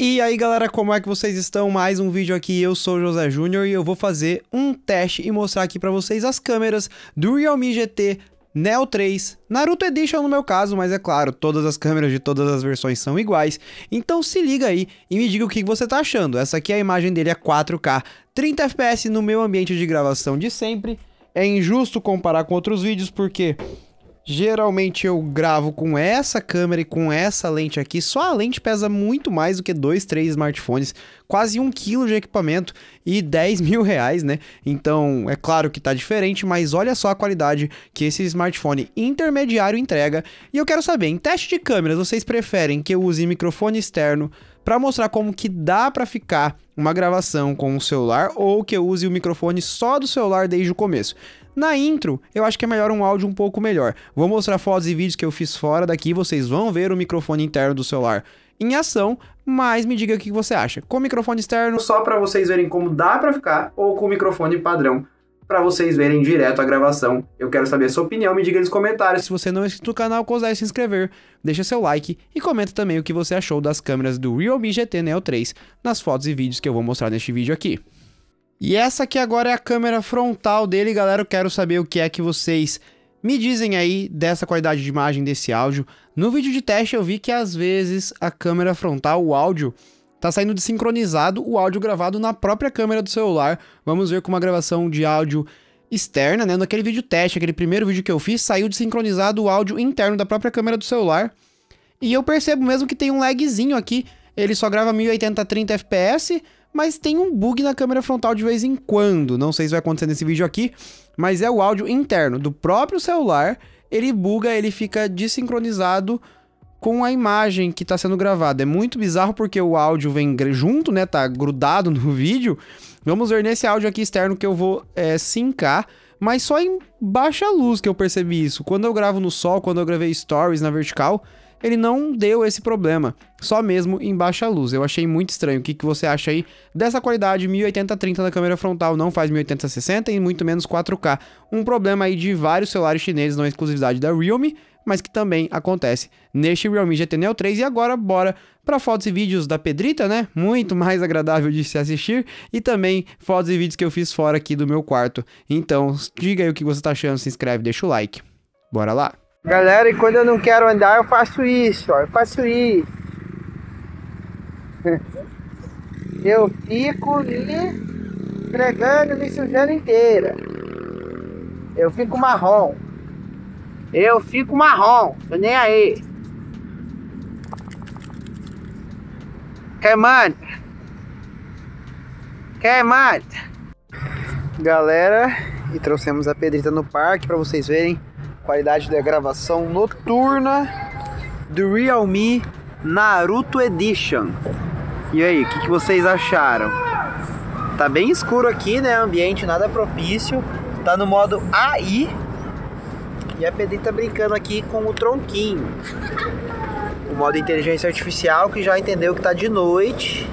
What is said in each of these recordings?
E aí galera, como é que vocês estão? Mais um vídeo aqui, eu sou o José Júnior e eu vou fazer um teste e mostrar aqui pra vocês as câmeras do Realme GT Neo 3, Naruto Edition no meu caso, mas é claro, todas as câmeras de todas as versões são iguais, então se liga aí e me diga o que você tá achando. Essa aqui é a imagem dele a é 4K, 30 FPS no meu ambiente de gravação de sempre, é injusto comparar com outros vídeos porque Geralmente eu gravo com essa câmera e com essa lente aqui. Só a lente pesa muito mais do que dois, três smartphones. Quase um quilo de equipamento e 10 mil reais, né? Então, é claro que tá diferente, mas olha só a qualidade que esse smartphone intermediário entrega. E eu quero saber, em teste de câmeras, vocês preferem que eu use microfone externo para mostrar como que dá para ficar uma gravação com o celular ou que eu use o microfone só do celular desde o começo. Na intro, eu acho que é melhor um áudio um pouco melhor. Vou mostrar fotos e vídeos que eu fiz fora daqui, vocês vão ver o microfone interno do celular em ação, mas me diga o que você acha. Com microfone externo, só para vocês verem como dá para ficar, ou com o microfone padrão, para vocês verem direto a gravação. Eu quero saber a sua opinião, me diga nos comentários. Se você não é inscrito no canal, considere se inscrever, deixa seu like e comenta também o que você achou das câmeras do Realme GT Neo 3 nas fotos e vídeos que eu vou mostrar neste vídeo aqui. E essa aqui agora é a câmera frontal dele, galera. Eu quero saber o que é que vocês me dizem aí dessa qualidade de imagem desse áudio. No vídeo de teste eu vi que às vezes a câmera frontal, o áudio, tá saindo desincronizado, o áudio gravado na própria câmera do celular. Vamos ver com uma gravação de áudio externa, né? Naquele vídeo teste, aquele primeiro vídeo que eu fiz, saiu desincronizado o áudio interno da própria câmera do celular. E eu percebo mesmo que tem um lagzinho aqui, ele só grava 1080 30 fps, mas tem um bug na câmera frontal de vez em quando. Não sei se vai acontecer nesse vídeo aqui, mas é o áudio interno do próprio celular. Ele buga, ele fica desincronizado com a imagem que está sendo gravada. É muito bizarro porque o áudio vem junto, né? Tá grudado no vídeo. Vamos ver nesse áudio aqui externo que eu vou é, sincar, mas só em baixa luz que eu percebi isso. Quando eu gravo no sol, quando eu gravei stories na vertical, ele não deu esse problema, só mesmo em baixa luz. Eu achei muito estranho. O que, que você acha aí dessa qualidade 1080-30 na câmera frontal? Não faz 1080-60 e muito menos 4K. Um problema aí de vários celulares chineses, não é exclusividade da Realme, mas que também acontece neste Realme GT Neo 3. E agora, bora para fotos e vídeos da Pedrita, né? Muito mais agradável de se assistir. E também fotos e vídeos que eu fiz fora aqui do meu quarto. Então, diga aí o que você tá achando, se inscreve, deixa o like. Bora lá! Galera, e quando eu não quero andar, eu faço isso, ó. Eu faço isso. Eu fico me pregando, me sujando inteira. Eu fico marrom. Eu fico marrom. Tô nem aí. Quer manda? Quer manda? Galera, e trouxemos a Pedrita no parque para vocês verem qualidade da gravação noturna do Realme Naruto Edition. E aí, o que, que, vocês acharam? Tá bem escuro aqui, né? Ambiente nada propício. Tá no modo AI. E a Pedrinha tá brincando aqui com o tronquinho. O modo inteligência artificial que já entendeu que tá de noite.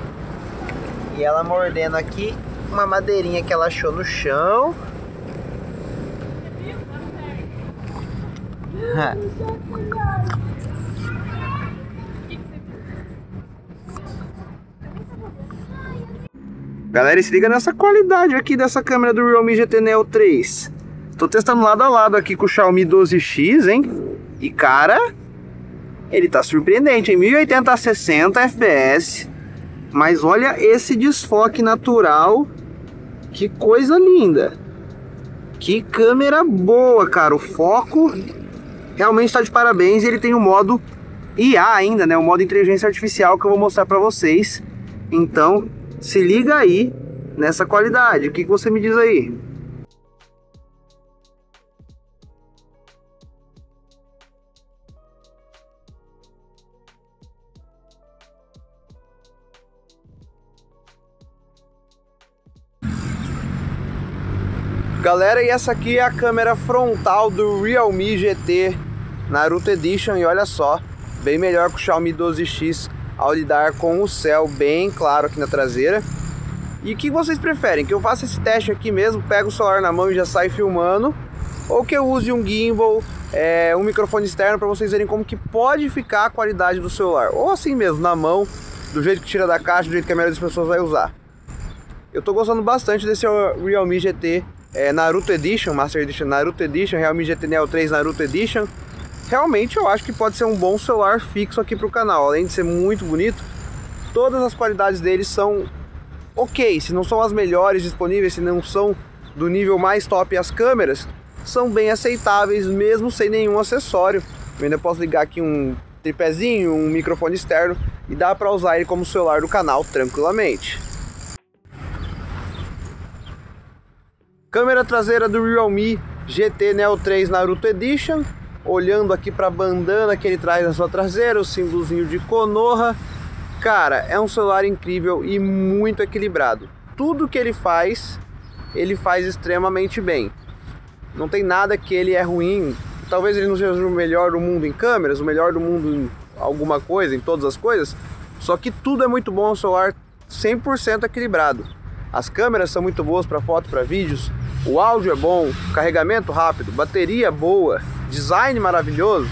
E ela mordendo aqui uma madeirinha que ela achou no chão Galera, se liga nessa qualidade aqui dessa câmera do Realme GT Neo 3. Tô testando lado a lado aqui com o Xiaomi 12X, hein? E cara, ele tá surpreendente, em 1080 a 60 FPS. Mas olha esse desfoque natural. Que coisa linda. Que câmera boa, cara. O foco realmente está de parabéns. Ele tem o um modo IA ainda, né? O um modo inteligência artificial que eu vou mostrar para vocês. Então, se liga aí nessa qualidade. O que, que você me diz aí? Galera, e essa aqui é a câmera frontal do Realme GT Naruto Edition e olha só, bem melhor que o Xiaomi 12X ao lidar com o céu bem claro aqui na traseira. E o que vocês preferem? Que eu faça esse teste aqui mesmo, pego o celular na mão e já saio filmando, ou que eu use um gimbal, é, um microfone externo para vocês verem como que pode ficar a qualidade do celular, ou assim mesmo na mão, do jeito que tira da caixa, do jeito que a maioria das pessoas vai usar. Eu estou gostando bastante desse Realme GT é, eh, Naruto Edition, Master Edition Naruto Edition, Realme GT Neo 3 Naruto Edition realmente eu acho que pode ser um bom celular fixo aqui para o canal. Além de ser muito bonito, todas as qualidades dele são ok. Se não são as melhores disponíveis, se não são do nível mais top as câmeras, são bem aceitáveis mesmo sem nenhum acessório. Eu ainda posso ligar aqui um tripézinho, um microfone externo e dá para usar ele como celular do canal tranquilamente. Câmera traseira do Realme GT Neo 3 Naruto Edition, Olhando aqui para a bandana que ele traz na sua traseira, o símbolozinho de Konoha. Cara, é um celular incrível e muito equilibrado. Tudo que ele faz, ele faz extremamente bem. Não tem nada que ele é ruim. Talvez ele não seja o melhor do mundo em câmeras, o melhor do mundo em alguma coisa, em todas as coisas. Só que tudo é muito bom, o celular 100% equilibrado. As câmeras são muito boas para foto, para vídeos o áudio é bom, carregamento rápido, bateria boa, design maravilhoso,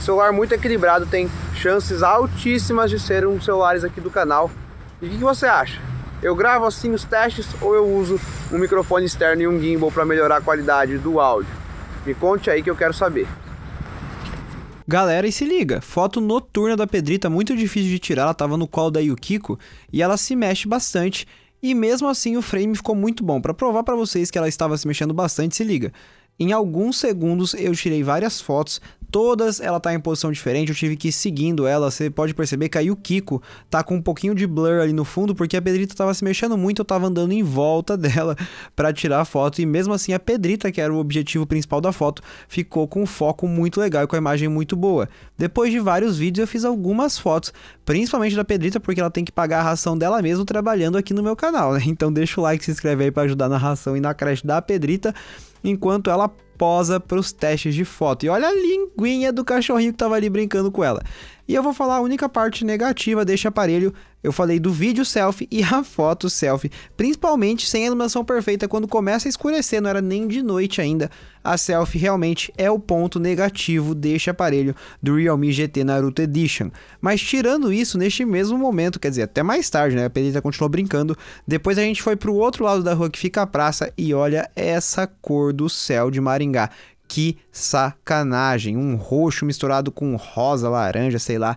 celular muito equilibrado, tem chances altíssimas de ser um celulares aqui do canal. E o que, que você acha? Eu gravo assim os testes ou eu uso um microfone externo e um gimbal para melhorar a qualidade do áudio? Me conte aí que eu quero saber. Galera, e se liga, foto noturna da Pedrita muito difícil de tirar, ela tava no colo da Yukiko e ela se mexe bastante e mesmo assim o frame ficou muito bom. Para provar para vocês que ela estava se mexendo bastante, se liga. Em alguns segundos eu tirei várias fotos, Todas ela tá em posição diferente, eu tive que ir seguindo ela. Você pode perceber que aí o Kiko tá com um pouquinho de blur ali no fundo, porque a Pedrita tava se mexendo muito, eu tava andando em volta dela para tirar a foto. E mesmo assim, a Pedrita, que era o objetivo principal da foto, ficou com um foco muito legal e com a imagem muito boa. Depois de vários vídeos, eu fiz algumas fotos, principalmente da Pedrita, porque ela tem que pagar a ração dela mesmo trabalhando aqui no meu canal, né? Então deixa o like, se inscreve aí para ajudar na ração e na creche da Pedrita enquanto ela posa para os testes de foto. E olha a linguinha do cachorrinho que tava ali brincando com ela. E eu vou falar a única parte negativa deste aparelho. Eu falei do vídeo selfie e a foto selfie, principalmente sem a iluminação perfeita quando começa a escurecer, não era nem de noite ainda. A selfie realmente é o ponto negativo deste aparelho do Realme GT Naruto Edition. Mas tirando isso, neste mesmo momento, quer dizer, até mais tarde, né? A Pelita continuou brincando. Depois a gente foi para o outro lado da rua que fica a praça e olha essa cor do céu de Maringá. Que sacanagem! Um roxo misturado com rosa, laranja, sei lá.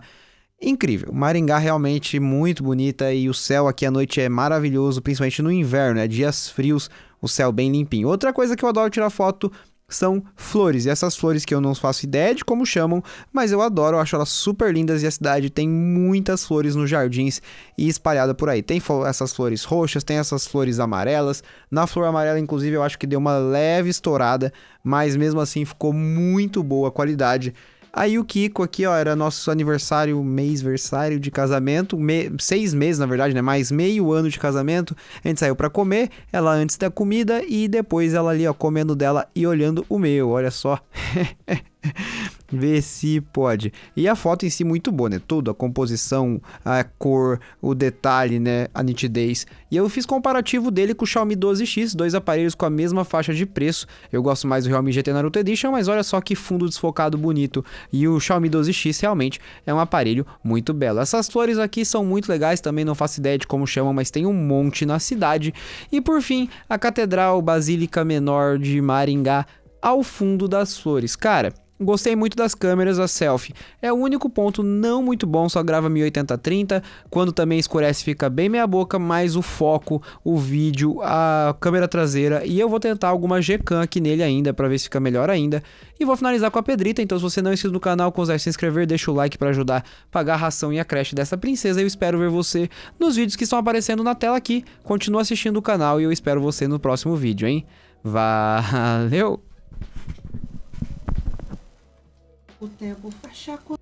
Incrível. Maringá realmente muito bonita e o céu aqui à noite é maravilhoso, principalmente no inverno, é né? dias frios, o céu bem limpinho. Outra coisa que eu adoro tirar foto são flores. E essas flores que eu não faço ideia de como chamam, mas eu adoro, eu acho elas super lindas e a cidade tem muitas flores nos jardins e espalhada por aí. Tem essas flores roxas, tem essas flores amarelas. Na flor amarela, inclusive, eu acho que deu uma leve estourada, mas mesmo assim ficou muito boa a qualidade. Aí o Kiko aqui, ó, era nosso aniversário, mês-versário de casamento, me... seis meses na verdade, né? Mais meio ano de casamento. A gente saiu para comer, ela antes da comida e depois ela ali, ó, comendo dela e olhando o meu, olha só. Ver se pode. E a foto em si muito boa, né? Tudo, a composição, a cor, o detalhe, né? A nitidez. E eu fiz comparativo dele com o Xiaomi 12X, dois aparelhos com a mesma faixa de preço. Eu gosto mais do Realme GT Naruto Edition, mas olha só que fundo desfocado bonito. E o Xiaomi 12X realmente é um aparelho muito belo. Essas flores aqui são muito legais, também não faço ideia de como chamam, mas tem um monte na cidade. E por fim, a Catedral Basílica Menor de Maringá ao fundo das flores. Cara, Gostei muito das câmeras a selfie. É o único ponto não muito bom, só grava 1080-30. Quando também escurece fica bem meia boca, mas o foco, o vídeo, a câmera traseira. E eu vou tentar alguma G-Cam aqui nele ainda, para ver se fica melhor ainda. E vou finalizar com a Pedrita, então se você não é inscrito no canal, considere se inscrever, deixa o like para ajudar a pagar a ração e a creche dessa princesa. Eu espero ver você nos vídeos que estão aparecendo na tela aqui. Continua assistindo o canal e eu espero você no próximo vídeo, hein? Valeu! o tempo fechar com